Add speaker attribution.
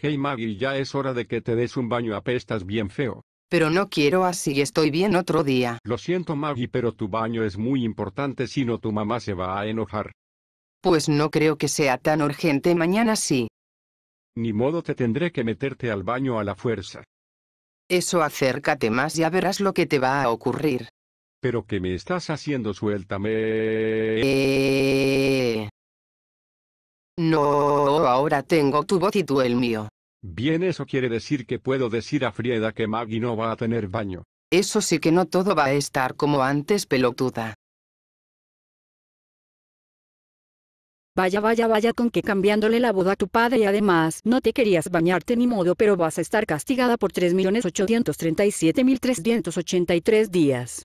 Speaker 1: Hey Maggie, ya es hora de que te des un baño, apestas bien feo. Pero no quiero
Speaker 2: así, estoy bien otro día.
Speaker 1: Lo siento Maggie, pero tu baño es muy importante, si no tu mamá se va a enojar.
Speaker 2: Pues no creo que sea tan urgente, mañana sí.
Speaker 1: Ni modo te tendré que meterte al baño a la fuerza.
Speaker 2: Eso acércate más, ya verás lo que te va a ocurrir. Pero que me estás haciendo suéltame. Eh, no, ahora tengo tu voz y tú el mío.
Speaker 1: Bien, eso quiere decir que puedo decir a Frieda que Maggie no va a tener baño.
Speaker 2: Eso sí que no todo va a estar como antes, pelotuda.
Speaker 3: Vaya, vaya, vaya con que cambiándole la boda a tu padre y además no te querías bañarte ni modo pero vas a estar castigada por 3.837.383 días.